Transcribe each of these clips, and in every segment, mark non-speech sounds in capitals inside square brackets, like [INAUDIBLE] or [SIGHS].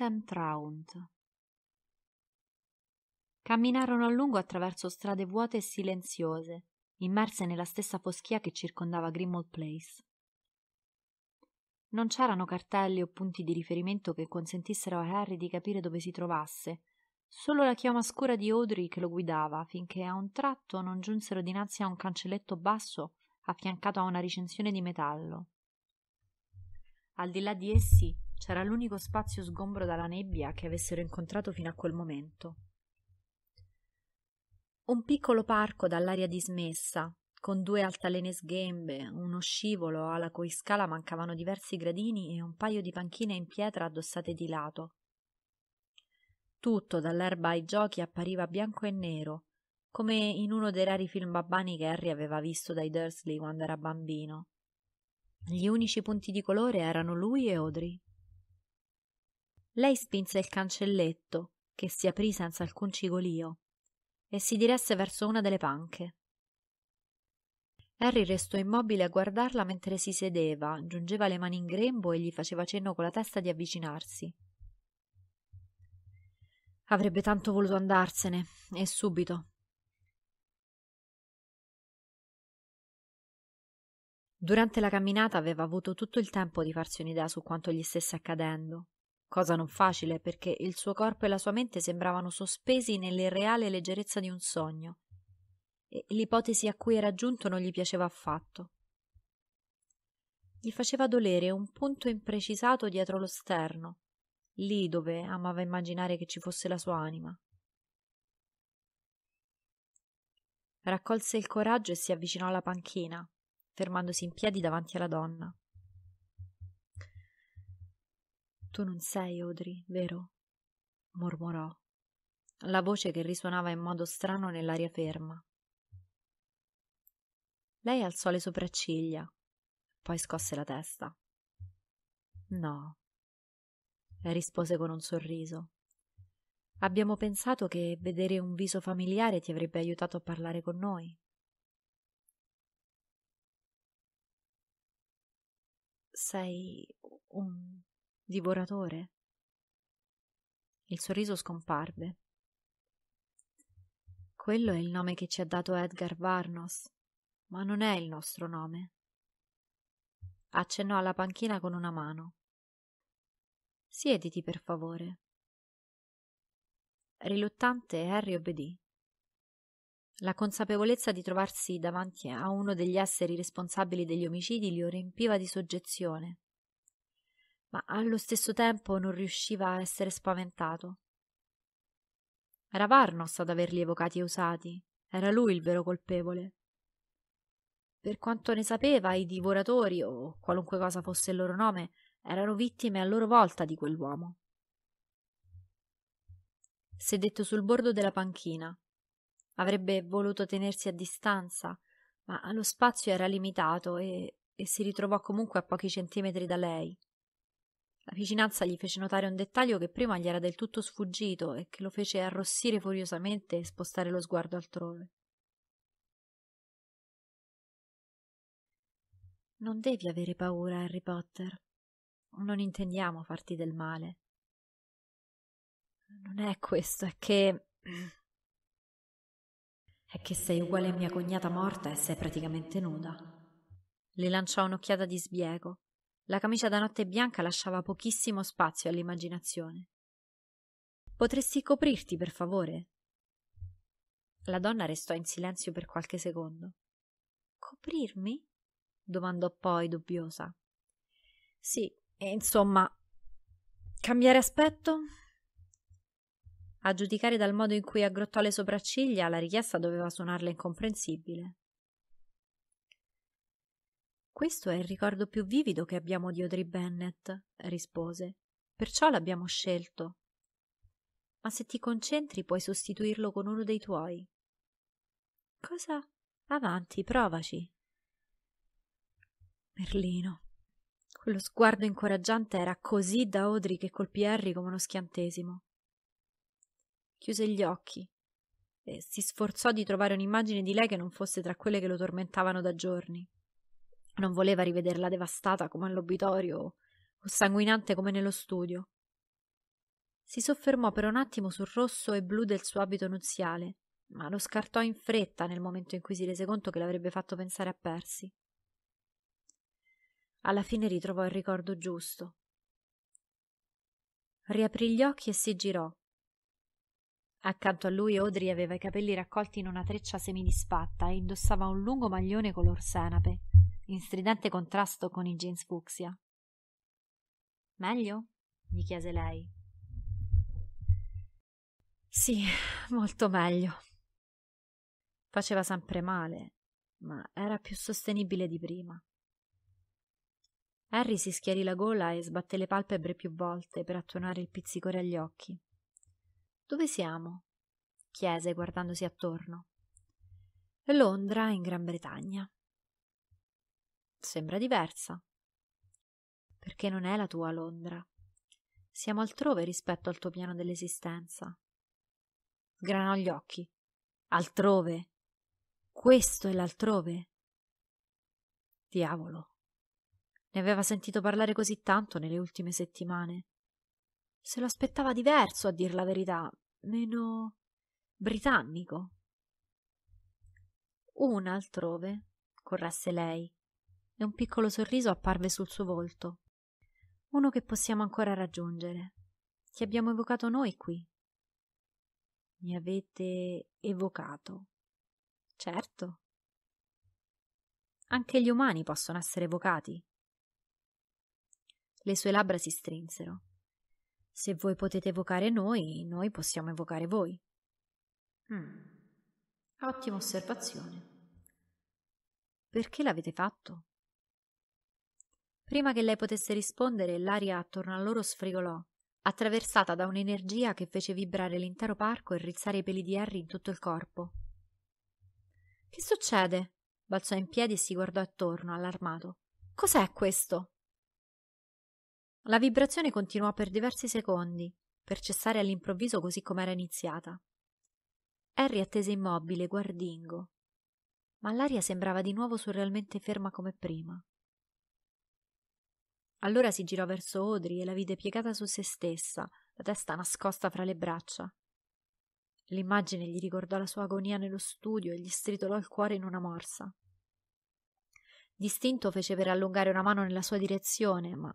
Item Traunt. Camminarono a lungo attraverso strade vuote e silenziose, immerse nella stessa foschia che circondava Grimwald Place. Non c'erano cartelli o punti di riferimento che consentissero a Harry di capire dove si trovasse, solo la chioma scura di Audrey che lo guidava, finché a un tratto non giunsero dinanzi a un cancelletto basso affiancato a una ricensione di metallo. Al di là di essi c'era l'unico spazio sgombro dalla nebbia che avessero incontrato fino a quel momento. Un piccolo parco dall'aria dismessa, con due altalene sghembe, uno scivolo alla cui scala mancavano diversi gradini e un paio di panchine in pietra addossate di lato. Tutto, dall'erba ai giochi, appariva bianco e nero, come in uno dei rari film babbani che Harry aveva visto dai Dursley quando era bambino. Gli unici punti di colore erano lui e Audrey. Lei spinse il cancelletto, che si aprì senza alcun cigolio, e si diresse verso una delle panche. Harry restò immobile a guardarla mentre si sedeva, giungeva le mani in grembo e gli faceva cenno con la testa di avvicinarsi. Avrebbe tanto voluto andarsene, e subito. Durante la camminata aveva avuto tutto il tempo di farsi un'idea su quanto gli stesse accadendo cosa non facile perché il suo corpo e la sua mente sembravano sospesi nell'irreale leggerezza di un sogno. E l'ipotesi a cui era giunto non gli piaceva affatto. Gli faceva dolere un punto imprecisato dietro lo sterno, lì dove amava immaginare che ci fosse la sua anima. Raccolse il coraggio e si avvicinò alla panchina, fermandosi in piedi davanti alla donna. Tu non sei Odri, vero? mormorò. La voce che risuonava in modo strano nell'aria ferma. Lei alzò le sopracciglia, poi scosse la testa. No, rispose con un sorriso. Abbiamo pensato che vedere un viso familiare ti avrebbe aiutato a parlare con noi. Sei un divoratore. Il sorriso scomparve. Quello è il nome che ci ha dato Edgar Varnos, ma non è il nostro nome. Accennò alla panchina con una mano. Siediti, per favore. Riluttante, Harry obbedì. La consapevolezza di trovarsi davanti a uno degli esseri responsabili degli omicidi lo riempiva di soggezione ma allo stesso tempo non riusciva a essere spaventato. Era Varnos ad averli evocati e usati, era lui il vero colpevole. Per quanto ne sapeva, i divoratori, o qualunque cosa fosse il loro nome, erano vittime a loro volta di quell'uomo. Sedetto sul bordo della panchina, avrebbe voluto tenersi a distanza, ma lo spazio era limitato e, e si ritrovò comunque a pochi centimetri da lei. La vicinanza gli fece notare un dettaglio che prima gli era del tutto sfuggito e che lo fece arrossire furiosamente e spostare lo sguardo altrove. Non devi avere paura, Harry Potter. Non intendiamo farti del male. Non è questo, è che. [CLEARS THROAT] È che sei uguale a mia cognata morta e sei praticamente nuda. Le lanciò un'occhiata di sbiego. La camicia da notte bianca lasciava pochissimo spazio all'immaginazione. Potresti coprirti, per favore? La donna restò in silenzio per qualche secondo. Coprirmi? domandò poi dubbiosa. Sì, e insomma. Cambiare aspetto? A giudicare dal modo in cui aggrottò le sopracciglia, la richiesta doveva suonarle incomprensibile questo è il ricordo più vivido che abbiamo di audrey bennett rispose perciò l'abbiamo scelto ma se ti concentri puoi sostituirlo con uno dei tuoi cosa avanti provaci merlino quello sguardo incoraggiante era così da Audrey che colpì Harry come uno schiantesimo. Chiuse gli occhi e si sforzò di trovare un'immagine di lei che non fosse tra quelle che lo tormentavano da giorni. Non voleva rivederla devastata come all'obitorio o sanguinante come nello studio. Si soffermò per un attimo sul rosso e blu del suo abito nuziale, ma lo scartò in fretta nel momento in cui si rese conto che l'avrebbe fatto pensare a Persi. Alla fine ritrovò il ricordo giusto. Riaprì gli occhi e si girò. Accanto a lui Audrey aveva i capelli raccolti in una treccia semidisfatta e indossava un lungo maglione color senape, in stridente contrasto con i jeans fucsia. Meglio? gli chiese lei. Sì, molto meglio. Faceva sempre male, ma era più sostenibile di prima. Harry si schiarì la gola e sbatté le palpebre più volte per attonare il pizzicore agli occhi. Dove siamo? chiese guardandosi attorno. Londra, in Gran Bretagna sembra diversa. Perché non è la tua Londra. Siamo altrove rispetto al tuo piano dell'esistenza. Sgranò gli occhi. Altrove. Questo è l'altrove. Diavolo. Ne aveva sentito parlare così tanto nelle ultime settimane. Se lo aspettava diverso, a dir la verità, meno britannico. Un altrove, corresse lei, e un piccolo sorriso apparve sul suo volto. Uno che possiamo ancora raggiungere, Ti abbiamo evocato noi qui. Mi avete evocato. Certo. Anche gli umani possono essere evocati. Le sue labbra si strinsero. Se voi potete evocare noi, noi possiamo evocare voi. Mm. Ottima osservazione. Perché l'avete fatto? Prima che lei potesse rispondere, l'aria attorno a loro sfregolò, attraversata da un'energia che fece vibrare l'intero parco e rizzare i peli di Harry in tutto il corpo. Che succede? balzò in piedi e si guardò attorno, allarmato. Cos'è questo? La vibrazione continuò per diversi secondi, per cessare all'improvviso così com'era iniziata. Harry attese immobile, guardingo, ma l'aria sembrava di nuovo surrealmente ferma come prima. Allora si girò verso Audrey e la vide piegata su se stessa, la testa nascosta fra le braccia. L'immagine gli ricordò la sua agonia nello studio e gli stritolò il cuore in una morsa. Distinto fece per allungare una mano nella sua direzione, ma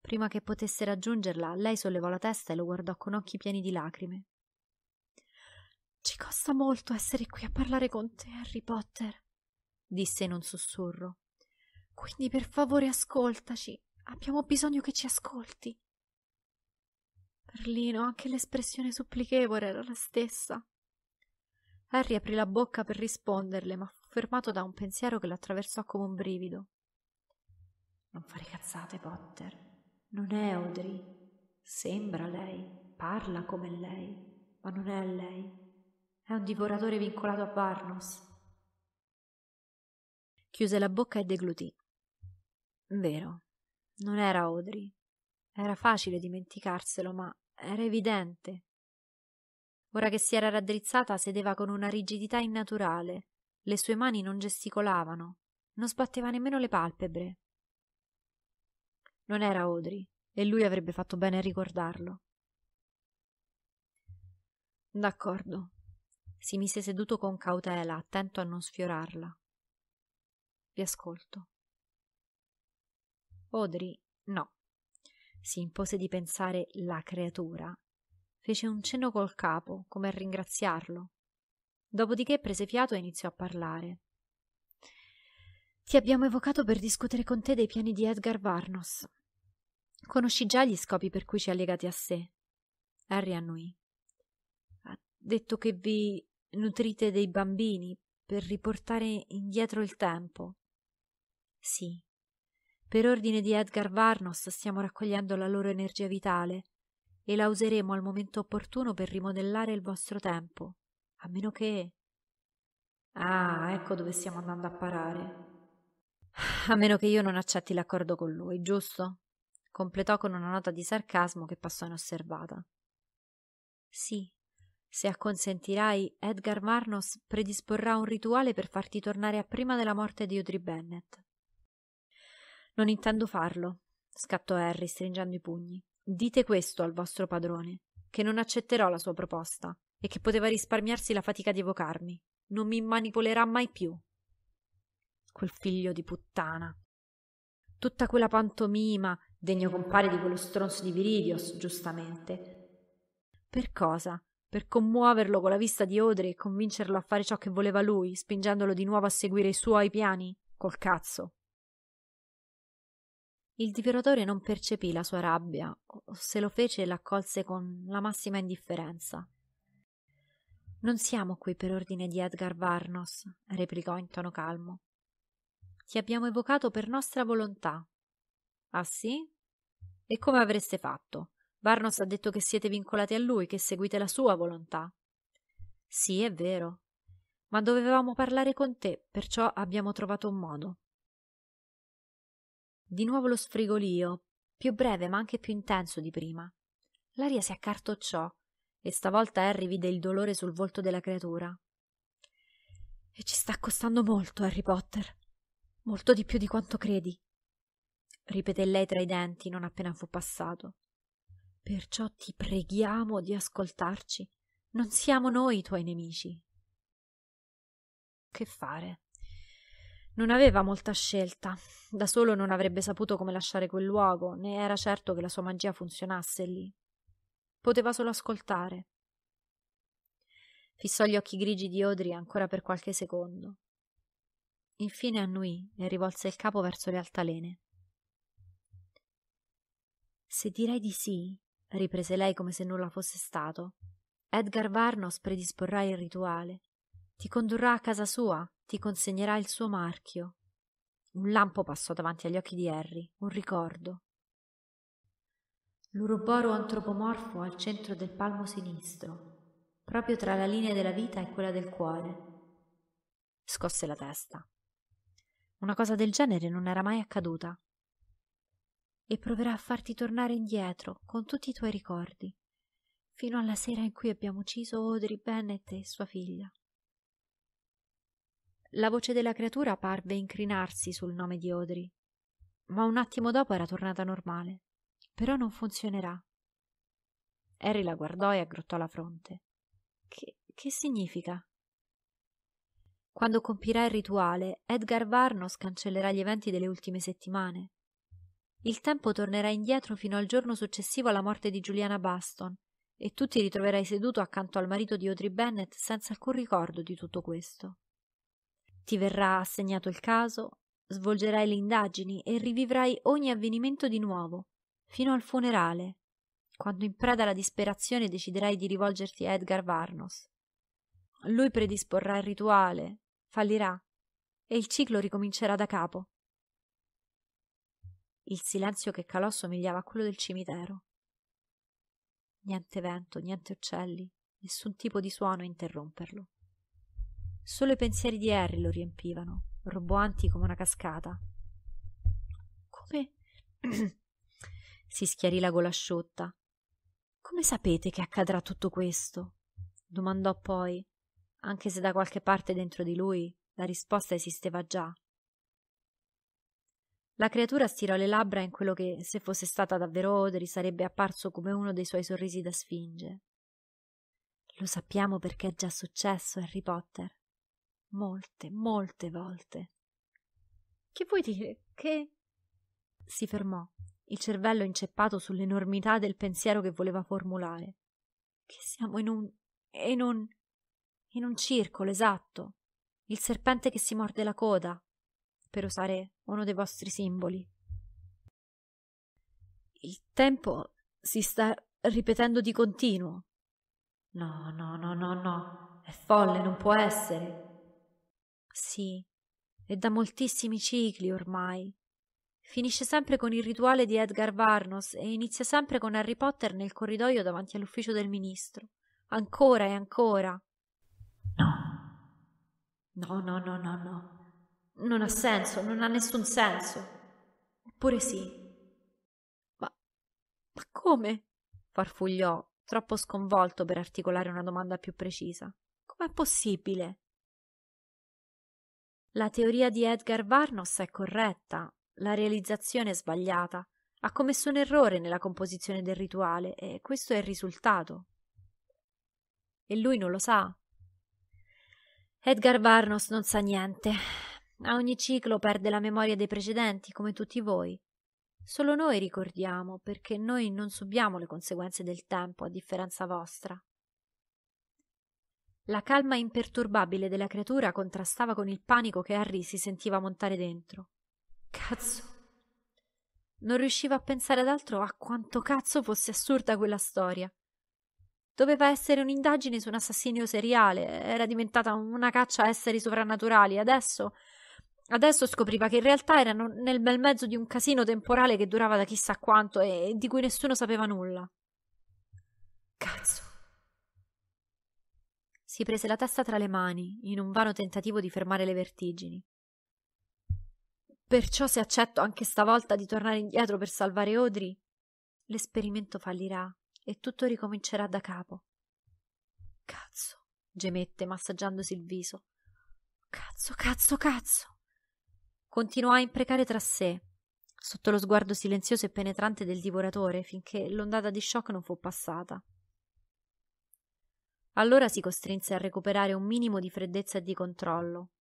prima che potesse raggiungerla, lei sollevò la testa e lo guardò con occhi pieni di lacrime. Ci costa molto essere qui a parlare con te, Harry Potter, disse in un sussurro. Quindi per favore ascoltaci. Abbiamo bisogno che ci ascolti. Per anche l'espressione supplichevole era la stessa. Harry aprì la bocca per risponderle, ma fu fermato da un pensiero che l'attraversò come un brivido. Non fare cazzate, Potter. Non è Audrey. Sembra lei, parla come lei, ma non è lei. È un divoratore vincolato a Barnos. Chiuse la bocca e deglutì. Vero, non era Audrey. Era facile dimenticarselo, ma era evidente. Ora che si era raddrizzata, sedeva con una rigidità innaturale. Le sue mani non gesticolavano, non sbatteva nemmeno le palpebre. Non era Audrey, e lui avrebbe fatto bene a ricordarlo. D'accordo. Si mise seduto con cautela, attento a non sfiorarla. Vi ascolto. Audrey no. Si impose di pensare la creatura. Fece un cenno col capo, come a ringraziarlo. Dopodiché prese fiato e iniziò a parlare. Ti abbiamo evocato per discutere con te dei piani di Edgar Varnos. Conosci già gli scopi per cui ci ha legati a sé. Harry annui. Ha detto che vi nutrite dei bambini per riportare indietro il tempo. Sì, per ordine di Edgar Varnos stiamo raccogliendo la loro energia vitale e la useremo al momento opportuno per rimodellare il vostro tempo, a meno che... Ah, ecco dove stiamo andando a parare. [SIGHS] A meno che io non accetti l'accordo con lui, giusto? completò con una nota di sarcasmo che passò inosservata. Sì, se acconsentirai, Edgar Marnos predisporrà un rituale per farti tornare a prima della morte di Audrey Bennett. Non intendo farlo, scattò Harry stringendo i pugni. Dite questo al vostro padrone, che non accetterò la sua proposta e che poteva risparmiarsi la fatica di evocarmi. Non mi manipolerà mai più. Quel figlio di puttana. Tutta quella pantomima, degno compare di quello stronzo di Viridios, giustamente. Per cosa? Per commuoverlo con la vista di Odre e convincerlo a fare ciò che voleva lui, spingendolo di nuovo a seguire i suoi piani? Col cazzo. Il divoratore non percepì la sua rabbia, o se lo fece l'accolse con la massima indifferenza. Non siamo qui per ordine di Edgar Varnos, replicò in tono calmo. Ti abbiamo evocato per nostra volontà. Ah sì? E come avreste fatto? Varnos ha detto che siete vincolati a lui, che seguite la sua volontà. Sì, è vero. Ma dovevamo parlare con te, perciò abbiamo trovato un modo. Di nuovo lo sfrigolio, più breve ma anche più intenso di prima. L'aria si accartocciò e stavolta Harry vide il dolore sul volto della creatura. E ci sta costando molto, Harry Potter. Molto di più di quanto credi. Ripeté lei tra i denti non appena fu passato. Perciò ti preghiamo di ascoltarci. Non siamo noi i tuoi nemici. Che fare? Non aveva molta scelta. Da solo non avrebbe saputo come lasciare quel luogo, né era certo che la sua magia funzionasse lì. Poteva solo ascoltare. Fissò gli occhi grigi di Odri ancora per qualche secondo. Infine annuì e rivolse il capo verso le altalene. Se direi di sì, riprese lei come se nulla fosse stato, Edgar Varnos predisporrà il rituale. Ti condurrà a casa sua, ti consegnerà il suo marchio. Un lampo passò davanti agli occhi di Harry, un ricordo. L'uroboro antropomorfo al centro del palmo sinistro, proprio tra la linea della vita e quella del cuore. Scosse la testa. Una cosa del genere non era mai accaduta. E proverà a farti tornare indietro con tutti i tuoi ricordi, fino alla sera in cui abbiamo ucciso Audrey Bennett e sua figlia la voce della creatura parve incrinarsi sul nome di Odri, ma un attimo dopo era tornata normale. Però non funzionerà. Harry la guardò e aggrottò la fronte. Che, che significa? Quando compirà il rituale, Edgar Varnos cancellerà gli eventi delle ultime settimane. Il tempo tornerà indietro fino al giorno successivo alla morte di Giuliana Baston, e tu ti ritroverai seduto accanto al marito di Audrey Bennett senza alcun ricordo di tutto questo. Ti verrà assegnato il caso, svolgerai le indagini e rivivrai ogni avvenimento di nuovo, fino al funerale, quando in preda alla disperazione deciderai di rivolgerti a Edgar Varnos. Lui predisporrà il rituale, fallirà, e il ciclo ricomincerà da capo. Il silenzio che calò somigliava a quello del cimitero. Niente vento, niente uccelli, nessun tipo di suono a interromperlo. Solo i pensieri di Harry lo riempivano, roboanti come una cascata. Come... [CLEARS THROAT] si schiarì la gola asciutta. Come sapete che accadrà tutto questo? domandò poi, anche se da qualche parte dentro di lui la risposta esisteva già. La creatura stirò le labbra in quello che, se fosse stata davvero Odri, sarebbe apparso come uno dei suoi sorrisi da sfinge. Lo sappiamo perché è già successo, Harry Potter molte, molte volte. Che vuoi dire? Che... Si fermò, il cervello inceppato sull'enormità del pensiero che voleva formulare. Che siamo in un... in un... in un circolo, esatto. Il serpente che si morde la coda, per usare uno dei vostri simboli. Il tempo si sta ripetendo di continuo. No, no, no, no, no. È folle, non può essere. Sì, e da moltissimi cicli ormai. Finisce sempre con il rituale di Edgar Varnos e inizia sempre con Harry Potter nel corridoio davanti all'ufficio del ministro. Ancora e ancora. No. No, no, no, no, no. Non ha senso, non ha nessun senso. Eppure sì. Ma, ma come? farfugliò, troppo sconvolto per articolare una domanda più precisa. Com'è possibile? La teoria di Edgar Varnos è corretta, la realizzazione è sbagliata. Ha commesso un errore nella composizione del rituale e questo è il risultato. E lui non lo sa. Edgar Varnos non sa niente. A ogni ciclo perde la memoria dei precedenti, come tutti voi. Solo noi ricordiamo, perché noi non subiamo le conseguenze del tempo, a differenza vostra. La calma imperturbabile della creatura contrastava con il panico che Harry si sentiva montare dentro. Cazzo. Non riusciva a pensare ad altro a quanto cazzo fosse assurda quella storia. Doveva essere un'indagine su un assassino seriale, era diventata una caccia a esseri sovrannaturali, adesso adesso scopriva che in realtà erano nel bel mezzo di un casino temporale che durava da chissà quanto e di cui nessuno sapeva nulla. Cazzo si prese la testa tra le mani in un vano tentativo di fermare le vertigini. Perciò se accetto anche stavolta di tornare indietro per salvare Odri, l'esperimento fallirà e tutto ricomincerà da capo. Cazzo, gemette massaggiandosi il viso. Cazzo, cazzo, cazzo. Continuò a imprecare tra sé, sotto lo sguardo silenzioso e penetrante del divoratore, finché l'ondata di shock non fu passata. Allora si costrinse a recuperare un minimo di freddezza e di controllo.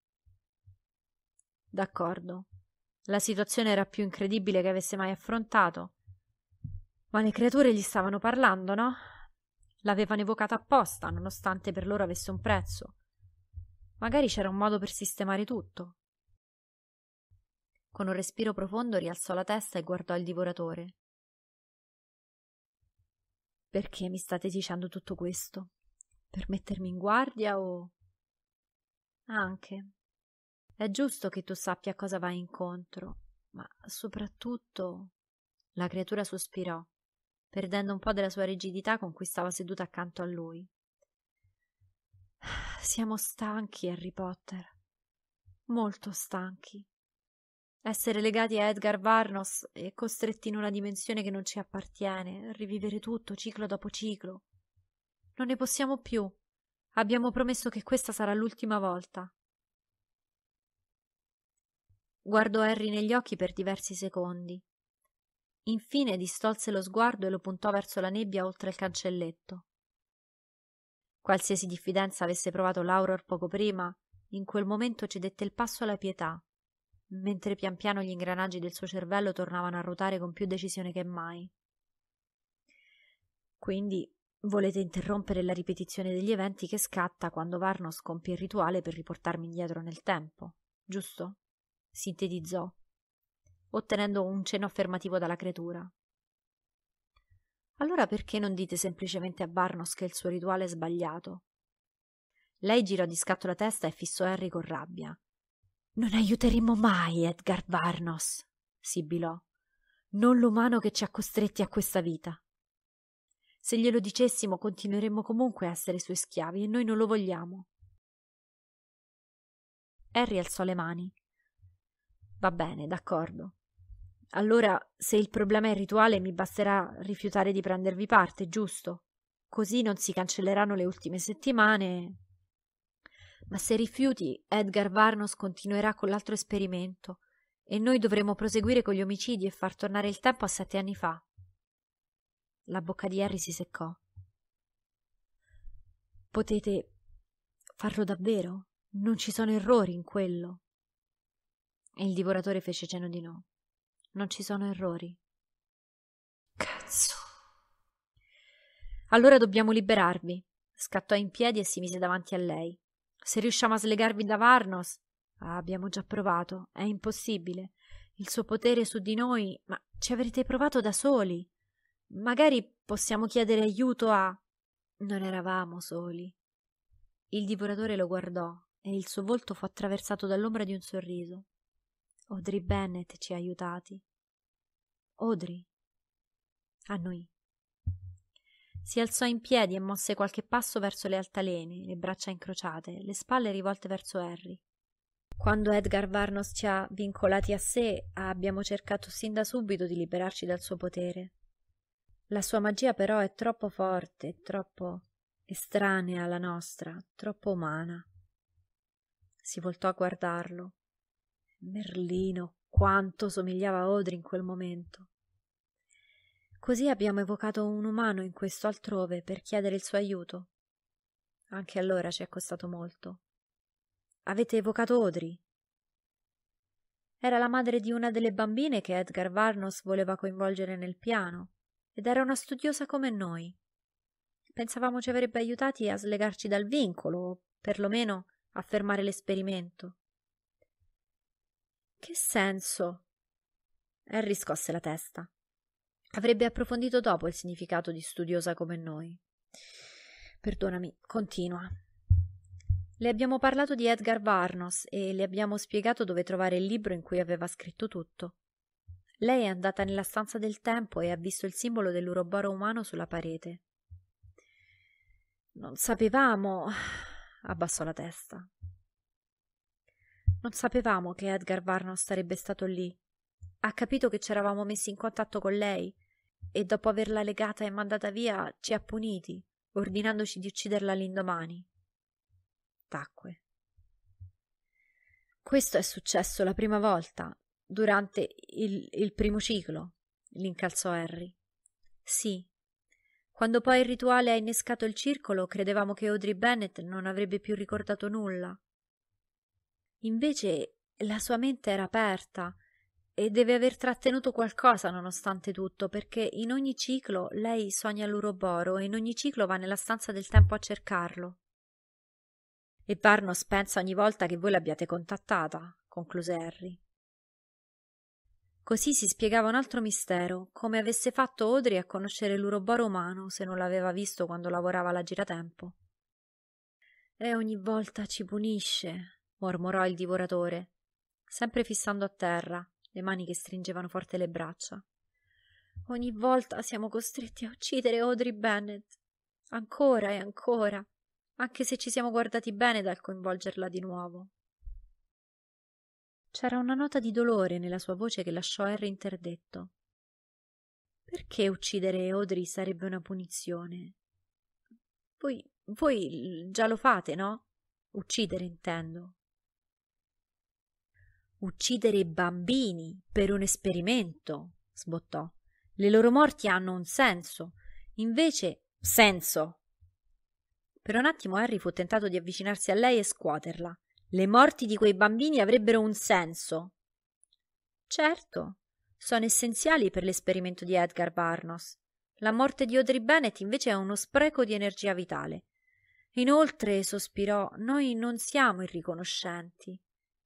D'accordo. La situazione era più incredibile che avesse mai affrontato. Ma le creature gli stavano parlando, no? L'avevano evocata apposta, nonostante per loro avesse un prezzo. Magari c'era un modo per sistemare tutto. Con un respiro profondo rialzò la testa e guardò il divoratore. Perché mi state dicendo tutto questo? per mettermi in guardia o... Anche. È giusto che tu sappia a cosa vai incontro, ma soprattutto... La creatura sospirò, perdendo un po' della sua rigidità con cui stava seduta accanto a lui. [SIGHS] Siamo stanchi, Harry Potter. Molto stanchi. Essere legati a Edgar Varnos e costretti in una dimensione che non ci appartiene, rivivere tutto ciclo dopo ciclo, non ne possiamo più. Abbiamo promesso che questa sarà l'ultima volta. Guardò Harry negli occhi per diversi secondi. Infine distolse lo sguardo e lo puntò verso la nebbia oltre il cancelletto. Qualsiasi diffidenza avesse provato Lauror poco prima, in quel momento cedette il passo alla pietà, mentre pian piano gli ingranaggi del suo cervello tornavano a ruotare con più decisione che mai. Quindi Volete interrompere la ripetizione degli eventi che scatta quando Varnos compie il rituale per riportarmi indietro nel tempo, giusto? sintetizzò, ottenendo un cenno affermativo dalla creatura. Allora perché non dite semplicemente a Varnos che il suo rituale è sbagliato? Lei girò di scatto la testa e fissò Harry con rabbia. Non aiuteremo mai Edgar Varnos, sibilò. Non l'umano che ci ha costretti a questa vita se glielo dicessimo continueremmo comunque a essere suoi schiavi e noi non lo vogliamo. Harry alzò le mani. Va bene, d'accordo. Allora, se il problema è rituale, mi basterà rifiutare di prendervi parte, giusto? Così non si cancelleranno le ultime settimane. Ma se rifiuti, Edgar Varnos continuerà con l'altro esperimento e noi dovremo proseguire con gli omicidi e far tornare il tempo a sette anni fa. La bocca di Harry si seccò. Potete farlo davvero? Non ci sono errori in quello. E il divoratore fece cenno di no. Non ci sono errori. Cazzo. Allora dobbiamo liberarvi. Scattò in piedi e si mise davanti a lei. Se riusciamo a slegarvi da Varnos. Ah, abbiamo già provato. È impossibile. Il suo potere su di noi. Ma ci avrete provato da soli. Magari possiamo chiedere aiuto a... Non eravamo soli. Il divoratore lo guardò e il suo volto fu attraversato dall'ombra di un sorriso. Audrey Bennett ci ha aiutati. Audrey. A noi. Si alzò in piedi e mosse qualche passo verso le altalene, le braccia incrociate, le spalle rivolte verso Harry. Quando Edgar Varnos ci ha vincolati a sé, abbiamo cercato sin da subito di liberarci dal suo potere, la sua magia però è troppo forte, troppo estranea alla nostra, troppo umana. Si voltò a guardarlo. Merlino, quanto somigliava a Odri in quel momento. Così abbiamo evocato un umano in questo altrove per chiedere il suo aiuto. Anche allora ci è costato molto. Avete evocato Odri? Era la madre di una delle bambine che Edgar Varnos voleva coinvolgere nel piano ed era una studiosa come noi. Pensavamo ci avrebbe aiutati a slegarci dal vincolo, o perlomeno a fermare l'esperimento. Che senso? Harry scosse la testa. Avrebbe approfondito dopo il significato di studiosa come noi. Perdonami, continua. Le abbiamo parlato di Edgar Varnos e le abbiamo spiegato dove trovare il libro in cui aveva scritto tutto. Lei è andata nella stanza del tempo e ha visto il simbolo dell'uroboro umano sulla parete. Non sapevamo. abbassò la testa. Non sapevamo che Edgar Varno sarebbe stato lì. Ha capito che ci eravamo messi in contatto con lei e dopo averla legata e mandata via ci ha puniti, ordinandoci di ucciderla l'indomani. Tacque. Questo è successo la prima volta durante il, il primo ciclo, l'incalzò Harry. Sì. Quando poi il rituale ha innescato il circolo, credevamo che Audrey Bennett non avrebbe più ricordato nulla. Invece la sua mente era aperta e deve aver trattenuto qualcosa nonostante tutto, perché in ogni ciclo lei sogna l'uroboro e in ogni ciclo va nella stanza del tempo a cercarlo. E Barnos pensa ogni volta che voi l'abbiate contattata, concluse Harry. Così si spiegava un altro mistero, come avesse fatto Audrey a conoscere l'uroboro umano se non l'aveva visto quando lavorava alla giratempo. E ogni volta ci punisce, mormorò il divoratore, sempre fissando a terra le mani che stringevano forte le braccia. Ogni volta siamo costretti a uccidere Audrey Bennett. Ancora e ancora, anche se ci siamo guardati bene dal coinvolgerla di nuovo. C'era una nota di dolore nella sua voce che lasciò Harry interdetto. Perché uccidere Audrey sarebbe una punizione? Voi, voi già lo fate, no? Uccidere intendo. Uccidere bambini per un esperimento, sbottò. Le loro morti hanno un senso. Invece, senso. Per un attimo Harry fu tentato di avvicinarsi a lei e scuoterla, le morti di quei bambini avrebbero un senso. Certo, sono essenziali per l'esperimento di Edgar Barnos. La morte di Audrey Bennett invece è uno spreco di energia vitale. Inoltre, sospirò, noi non siamo irriconoscenti.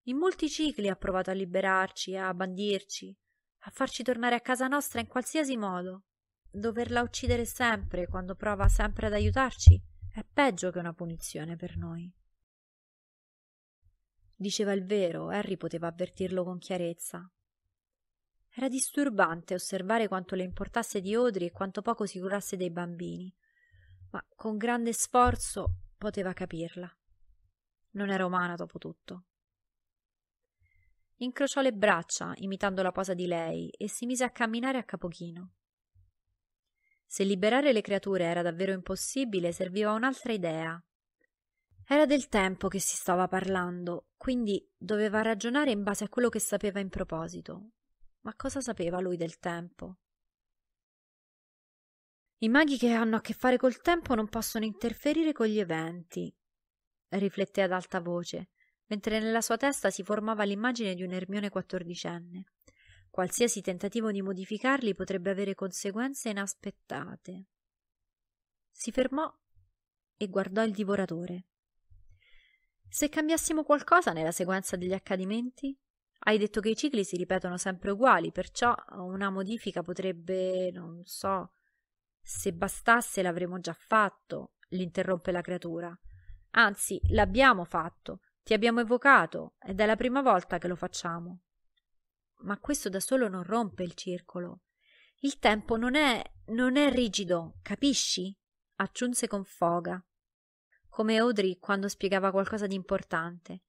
In molti cicli ha provato a liberarci, a bandirci, a farci tornare a casa nostra in qualsiasi modo. Doverla uccidere sempre, quando prova sempre ad aiutarci, è peggio che una punizione per noi. Diceva il vero, Harry poteva avvertirlo con chiarezza. Era disturbante osservare quanto le importasse di Odri e quanto poco si curasse dei bambini, ma con grande sforzo poteva capirla. Non era umana dopo tutto. Incrociò le braccia, imitando la posa di lei, e si mise a camminare a capochino. Se liberare le creature era davvero impossibile, serviva un'altra idea, era del tempo che si stava parlando, quindi doveva ragionare in base a quello che sapeva in proposito. Ma cosa sapeva lui del tempo? I maghi che hanno a che fare col tempo non possono interferire con gli eventi, riflette ad alta voce, mentre nella sua testa si formava l'immagine di un Ermione quattordicenne. Qualsiasi tentativo di modificarli potrebbe avere conseguenze inaspettate. Si fermò e guardò il divoratore. Se cambiassimo qualcosa nella sequenza degli accadimenti? Hai detto che i cicli si ripetono sempre uguali, perciò una modifica potrebbe, non so, se bastasse l'avremmo già fatto, l'interrompe la creatura. Anzi, l'abbiamo fatto, ti abbiamo evocato ed è la prima volta che lo facciamo. Ma questo da solo non rompe il circolo. Il tempo non è non è rigido, capisci? aggiunse con foga come Audrey quando spiegava qualcosa di importante.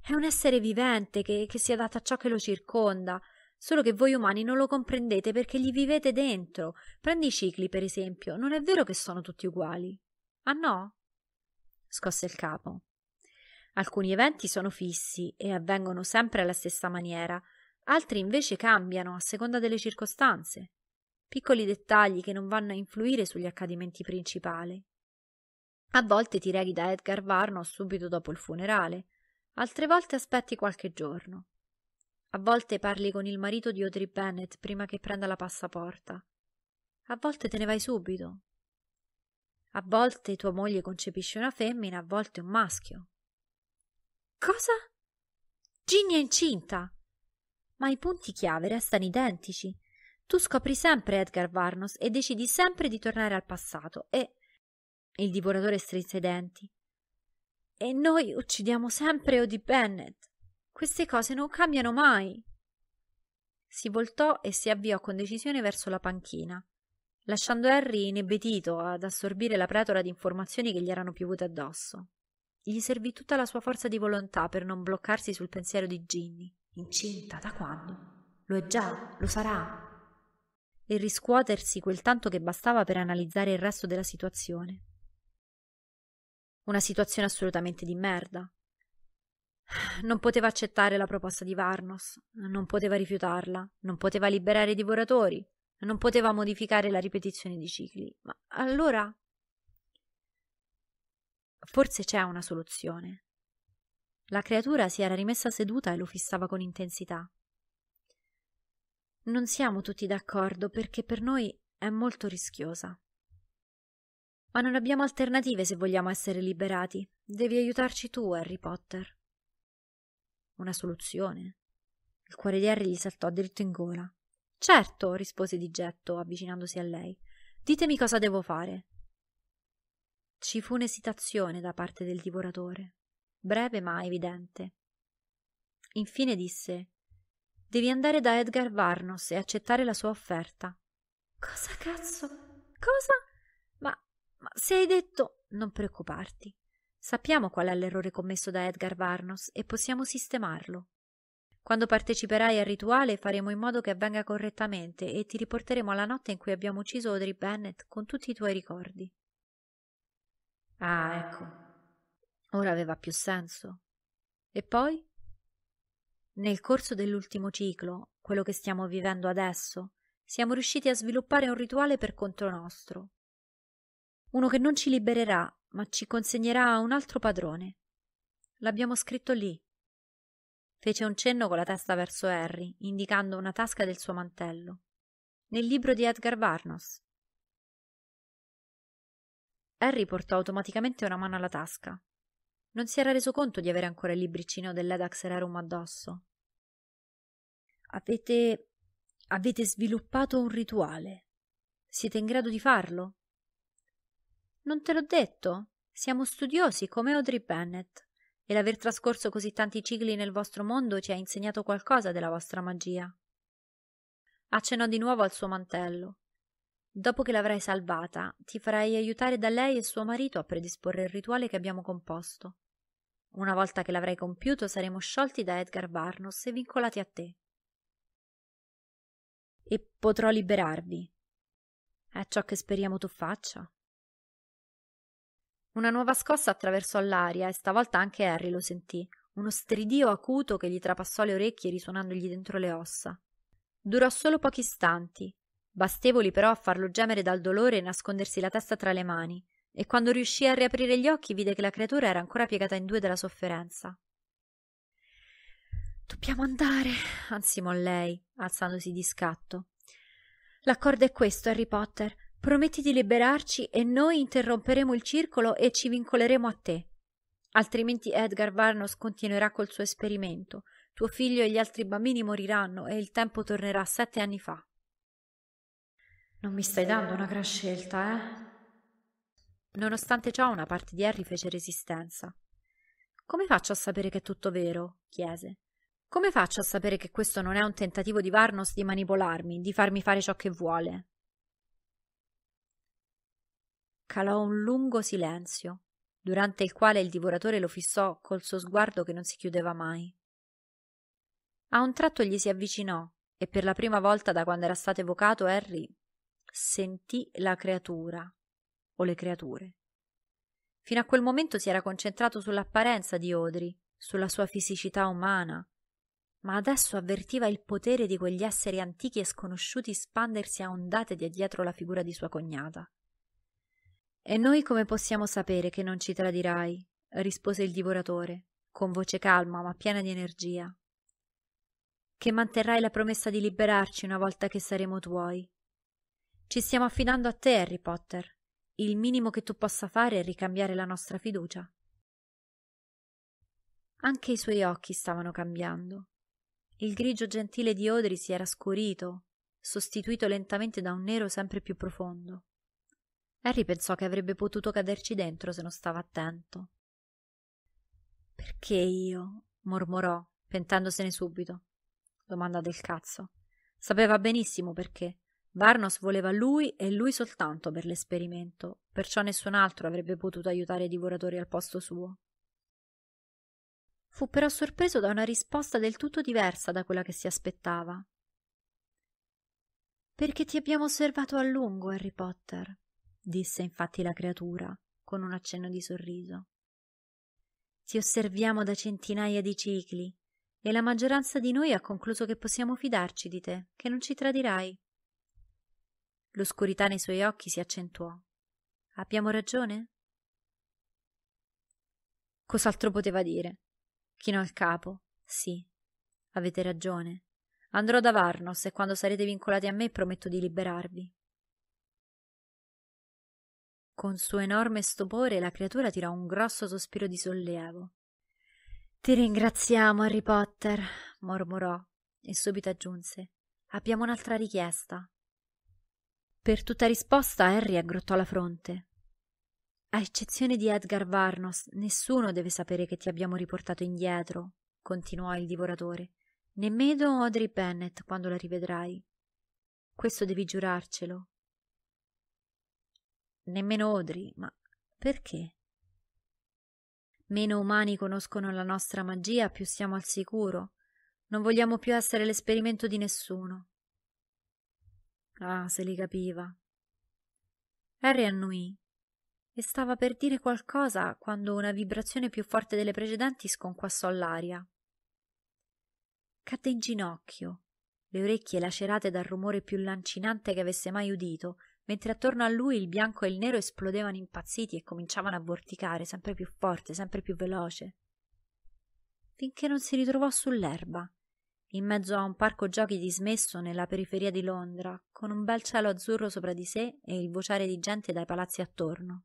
È un essere vivente che, che si adatta a ciò che lo circonda, solo che voi umani non lo comprendete perché gli vivete dentro. Prendi i cicli, per esempio, non è vero che sono tutti uguali. Ah no? Scosse il capo. Alcuni eventi sono fissi e avvengono sempre alla stessa maniera, altri invece cambiano a seconda delle circostanze. Piccoli dettagli che non vanno a influire sugli accadimenti principali. A volte ti rechi da Edgar Varno subito dopo il funerale, altre volte aspetti qualche giorno. A volte parli con il marito di Audrey Bennett prima che prenda la passaporta. A volte te ne vai subito. A volte tua moglie concepisce una femmina, a volte un maschio. Cosa? Ginny è incinta! Ma i punti chiave restano identici. Tu scopri sempre Edgar Varnos e decidi sempre di tornare al passato e il divoratore strinse i denti. E noi uccidiamo sempre Odi Bennett. Queste cose non cambiano mai. Si voltò e si avviò con decisione verso la panchina, lasciando Harry inebetito ad assorbire la pretora di informazioni che gli erano piovute addosso. Gli servì tutta la sua forza di volontà per non bloccarsi sul pensiero di Ginny. Incinta, da quando? Lo è già, lo sarà. E riscuotersi quel tanto che bastava per analizzare il resto della situazione. Una situazione assolutamente di merda. Non poteva accettare la proposta di Varnos, non poteva rifiutarla, non poteva liberare i divoratori, non poteva modificare la ripetizione di cicli. Ma allora... Forse c'è una soluzione. La creatura si era rimessa seduta e lo fissava con intensità. Non siamo tutti d'accordo perché per noi è molto rischiosa. Ma non abbiamo alternative se vogliamo essere liberati. Devi aiutarci tu, Harry Potter. Una soluzione. Il cuore di Harry gli saltò dritto in gola. Certo, rispose di getto, avvicinandosi a lei. Ditemi cosa devo fare. Ci fu un'esitazione da parte del divoratore, breve ma evidente. Infine disse Devi andare da Edgar Varnos e accettare la sua offerta. Cosa cazzo? Cosa? Ma se hai detto, non preoccuparti. Sappiamo qual è l'errore commesso da Edgar Varnos e possiamo sistemarlo. Quando parteciperai al rituale faremo in modo che avvenga correttamente e ti riporteremo alla notte in cui abbiamo ucciso Audrey Bennett con tutti i tuoi ricordi. Ah, ecco. Ora aveva più senso. E poi? Nel corso dell'ultimo ciclo, quello che stiamo vivendo adesso, siamo riusciti a sviluppare un rituale per conto nostro uno che non ci libererà, ma ci consegnerà a un altro padrone. L'abbiamo scritto lì. Fece un cenno con la testa verso Harry, indicando una tasca del suo mantello. Nel libro di Edgar Varnos. Harry portò automaticamente una mano alla tasca. Non si era reso conto di avere ancora il libricino dell'Edax Rerum addosso. Avete. avete sviluppato un rituale. Siete in grado di farlo? Non te l'ho detto? Siamo studiosi come Audrey Bennett e l'aver trascorso così tanti cicli nel vostro mondo ci ha insegnato qualcosa della vostra magia. Accennò di nuovo al suo mantello. Dopo che l'avrai salvata, ti farai aiutare da lei e suo marito a predisporre il rituale che abbiamo composto. Una volta che l'avrai compiuto, saremo sciolti da Edgar Varnos e vincolati a te. E potrò liberarvi. È ciò che speriamo tu faccia. Una nuova scossa attraversò l'aria e stavolta anche Harry lo sentì, uno stridio acuto che gli trapassò le orecchie risuonandogli dentro le ossa. Durò solo pochi istanti, bastevoli però a farlo gemere dal dolore e nascondersi la testa tra le mani, e quando riuscì a riaprire gli occhi vide che la creatura era ancora piegata in due dalla sofferenza. Dobbiamo andare, ansimò lei, alzandosi di scatto. L'accordo è questo, Harry Potter. Prometti di liberarci e noi interromperemo il circolo e ci vincoleremo a te. Altrimenti Edgar Varnos continuerà col suo esperimento. Tuo figlio e gli altri bambini moriranno e il tempo tornerà sette anni fa. Non mi stai dando una gran scelta, eh? Nonostante ciò, una parte di Harry fece resistenza. Come faccio a sapere che è tutto vero? chiese. Come faccio a sapere che questo non è un tentativo di Varnos di manipolarmi, di farmi fare ciò che vuole? calò un lungo silenzio, durante il quale il divoratore lo fissò col suo sguardo che non si chiudeva mai. A un tratto gli si avvicinò e per la prima volta da quando era stato evocato Harry sentì la creatura o le creature. Fino a quel momento si era concentrato sull'apparenza di Odri, sulla sua fisicità umana, ma adesso avvertiva il potere di quegli esseri antichi e sconosciuti spandersi a ondate dietro la figura di sua cognata. E noi come possiamo sapere che non ci tradirai? rispose il divoratore, con voce calma ma piena di energia. Che manterrai la promessa di liberarci una volta che saremo tuoi. Ci stiamo affidando a te, Harry Potter. Il minimo che tu possa fare è ricambiare la nostra fiducia. Anche i suoi occhi stavano cambiando. Il grigio gentile di Odri si era scurito, sostituito lentamente da un nero sempre più profondo. Harry pensò che avrebbe potuto caderci dentro se non stava attento. Perché io? mormorò, pentandosene subito. Domanda del cazzo. Sapeva benissimo perché. Barnos voleva lui e lui soltanto per l'esperimento, perciò nessun altro avrebbe potuto aiutare i divoratori al posto suo. Fu però sorpreso da una risposta del tutto diversa da quella che si aspettava. Perché ti abbiamo osservato a lungo, Harry Potter disse infatti la creatura con un accenno di sorriso. Ti osserviamo da centinaia di cicli e la maggioranza di noi ha concluso che possiamo fidarci di te, che non ci tradirai. L'oscurità nei suoi occhi si accentuò. Abbiamo ragione? Cos'altro poteva dire? Chinò il capo. Sì, avete ragione. Andrò da Varnos e quando sarete vincolati a me prometto di liberarvi. Con suo enorme stupore la creatura tirò un grosso sospiro di sollievo. Ti ringraziamo, Harry Potter, mormorò e subito aggiunse. Abbiamo un'altra richiesta. Per tutta risposta Harry aggrottò la fronte. A eccezione di Edgar Varnos, nessuno deve sapere che ti abbiamo riportato indietro, continuò il divoratore. Nemmeno Audrey Bennett quando la rivedrai. Questo devi giurarcelo, nemmeno Odri, ma perché? Meno umani conoscono la nostra magia, più siamo al sicuro. Non vogliamo più essere l'esperimento di nessuno. Ah, se li capiva. Harry annuì e stava per dire qualcosa quando una vibrazione più forte delle precedenti sconquassò l'aria. Cadde in ginocchio, le orecchie lacerate dal rumore più lancinante che avesse mai udito, mentre attorno a lui il bianco e il nero esplodevano impazziti e cominciavano a vorticare sempre più forte, sempre più veloce. Finché non si ritrovò sull'erba, in mezzo a un parco giochi dismesso nella periferia di Londra, con un bel cielo azzurro sopra di sé e il vociare di gente dai palazzi attorno.